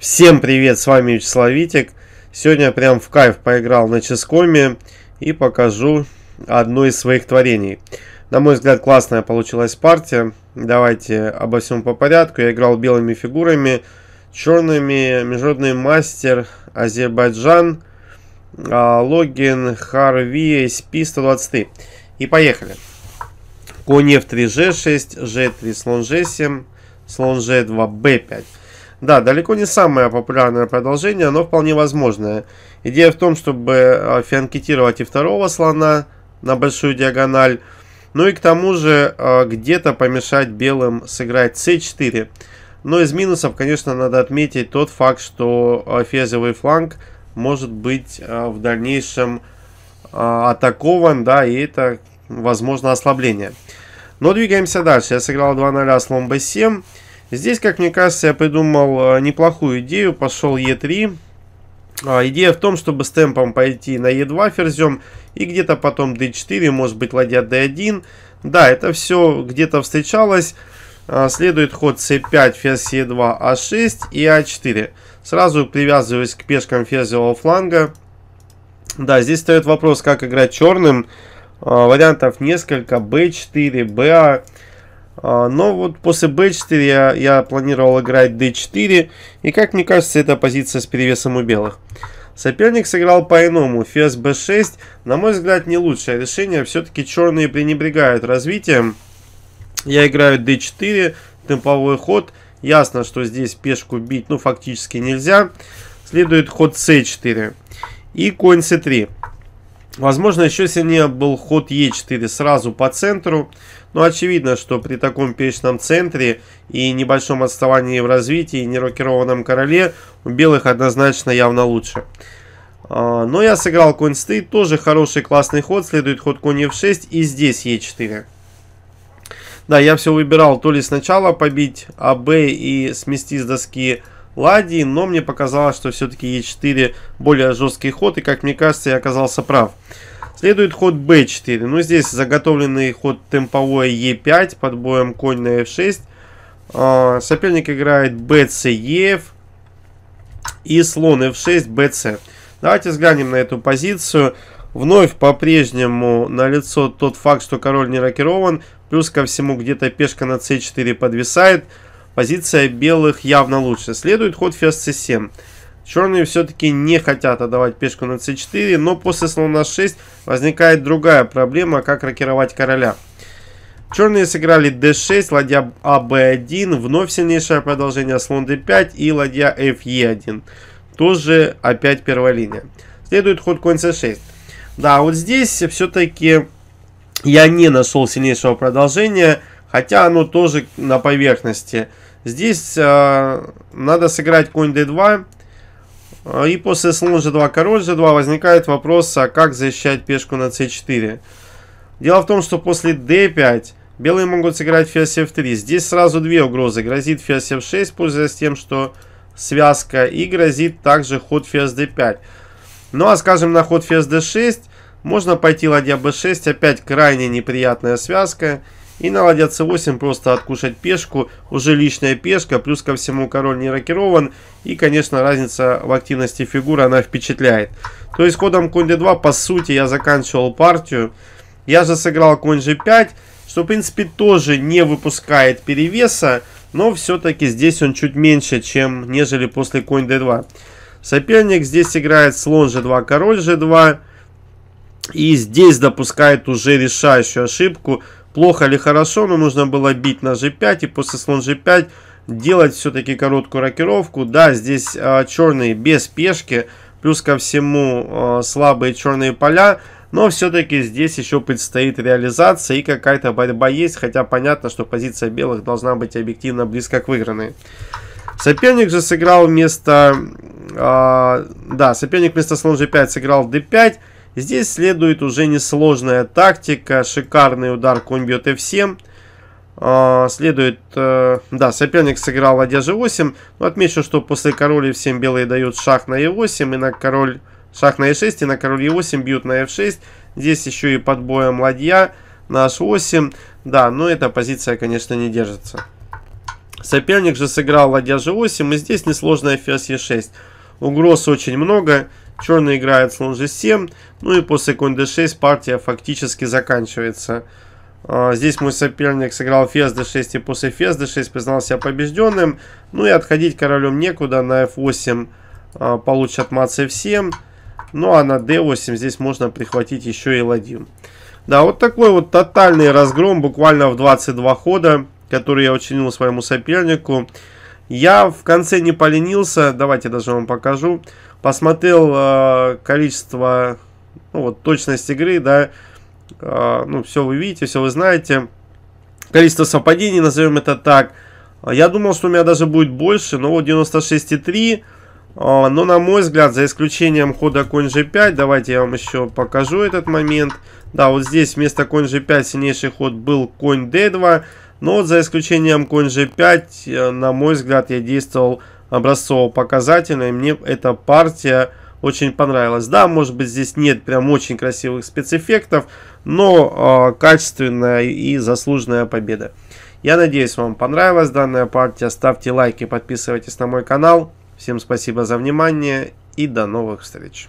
Всем привет, с вами Вячеслав Витик. Сегодня прям в кайф поиграл на Ческоме и покажу одно из своих творений. На мой взгляд, классная получилась партия. Давайте обо всем по порядку. Я играл белыми фигурами, черными, международный мастер, Азербайджан, а, Логин, Харви, SP-123. И поехали. Конь F3, G6, G3, слон G7, слон G2, B5. Да, далеко не самое популярное продолжение, но вполне возможное. Идея в том, чтобы а, фианкетировать и второго слона на большую диагональ. Ну и к тому же а, где-то помешать белым сыграть c4. Но из минусов, конечно, надо отметить тот факт, что а, фезевый фланг может быть в дальнейшем атакован, да, и это, возможно, ослабление. Но двигаемся дальше. Я сыграл 2-0 слон b7. Здесь, как мне кажется, я придумал э, неплохую идею. Пошел Е3. А, идея в том, чтобы с темпом пойти на Е2 ферзем и где-то потом д 4 может быть ладья д 1 Да, это все где-то встречалось. А, следует ход с 5 ферзь е 2 а6 и а4. Сразу привязываюсь к пешкам ферзевого фланга. Да, здесь стоит вопрос, как играть черным. А, вариантов несколько. Б 4 ba. А, но вот после b4 я, я планировал играть d4, и как мне кажется, это позиция с перевесом у белых. Соперник сыграл по-иному, ферзь b6, на мой взгляд, не лучшее решение, все-таки черные пренебрегают развитием. Я играю d4, темповой ход, ясно, что здесь пешку бить, ну, фактически нельзя. Следует ход c4 и конь c3. Возможно, еще сильнее был ход e4 сразу по центру. Но ну, очевидно, что при таком песочном центре и небольшом отставании в развитии, нерокированном короле у белых однозначно явно лучше. А, но я сыграл конь стыд, тоже хороший классный ход, следует ход конь f6 и здесь e4. Да, я все выбирал то ли сначала побить АБ и смести с доски ладьи, но мне показалось, что все-таки Е4 более жесткий ход, и как мне кажется, я оказался прав. Следует ход b4. Ну, здесь заготовленный ход темповой e5 под боем конь на f6. А, соперник играет bcef и слон f6, bc. Давайте взглянем на эту позицию. Вновь по-прежнему налицо тот факт, что король не рокирован. Плюс ко всему где-то пешка на c4 подвисает. Позиция белых явно лучше. Следует ход ферзь c7. Черные все-таки не хотят отдавать пешку на c4, но после слона 6 возникает другая проблема, как рокировать короля. Черные сыграли d6, ладья ab1, а вновь сильнейшее продолжение слон d5 и ладья fe1. Тоже опять первая линия. Следует ход конь c6. Да, вот здесь все-таки я не нашел сильнейшего продолжения, хотя оно тоже на поверхности. Здесь э, надо сыграть конь d2, а, и после слон g2, король g2 возникает вопрос, а как защищать пешку на c4. Дело в том, что после d5 белые могут сыграть ферзь f3. Здесь сразу две угрозы. Грозит ферзь f6, пользуясь тем, что связка, и грозит также ход ферзь d5. Ну а скажем на ход ферзь d6 можно пойти ладья b6, опять крайне неприятная связка. И на ладья c8 просто откушать пешку. Уже лишняя пешка. Плюс ко всему король не рокирован. И, конечно, разница в активности фигуры, она впечатляет. То есть ходом конь d2, по сути, я заканчивал партию. Я же сыграл конь g5, что, в принципе, тоже не выпускает перевеса. Но все-таки здесь он чуть меньше, чем нежели после конь d2. Соперник здесь играет слон g2, король g2. И здесь допускает уже решающую ошибку. Плохо или хорошо, но нужно было бить на g5 и после слон g5 делать все-таки короткую рокировку. Да, здесь э, а, черные без пешки, плюс ко всему э, слабые черные поля. Но все-таки здесь еще предстоит реализация и какая-то борьба есть, хотя понятно, что позиция белых должна быть объективно близко к выигранной. Соперник же сыграл вместо... Э, да, соперник вместо слон g5 сыграл d5. Здесь следует уже несложная тактика. Шикарный удар, конь бьет f7. Следует... Э, да, соперник сыграл ладья g8. Но отмечу, что после короля f7 э белые дают шах на e8 э и на король... Шах на e6 и на король e8 бьют на f6. Здесь еще и под боем ладья на h8. Да, но эта позиция, конечно, не держится. Соперник же сыграл ладья g8, и здесь несложная ферзь e6. Угроз очень много, Черный играет слон g7. Ну и после конь d6 партия фактически заканчивается. А, здесь мой соперник сыграл ферзь d6 и после ферзь d6 признал себя побежденным. Ну и отходить королем некуда. На f8 а, получат мат c7. Ну а на d8 здесь можно прихватить еще и ладью. Да, вот такой вот тотальный разгром буквально в 22 хода, который я учинил своему сопернику. Я в конце не поленился, давайте даже вам покажу посмотрел э, количество, ну вот точность игры, да, э, ну все вы видите, все вы знаете, количество совпадений, назовем это так. Я думал, что у меня даже будет больше, но вот 96,3, э, но на мой взгляд, за исключением хода конь g5, давайте я вам еще покажу этот момент. Да, вот здесь вместо конь g5 сильнейший ход был конь d2, но вот за исключением конь g5, э, на мой взгляд, я действовал образцово-показательной. Мне эта партия очень понравилась. Да, может быть здесь нет прям очень красивых спецэффектов, но э, качественная и заслуженная победа. Я надеюсь, вам понравилась данная партия. Ставьте лайки, подписывайтесь на мой канал. Всем спасибо за внимание и до новых встреч.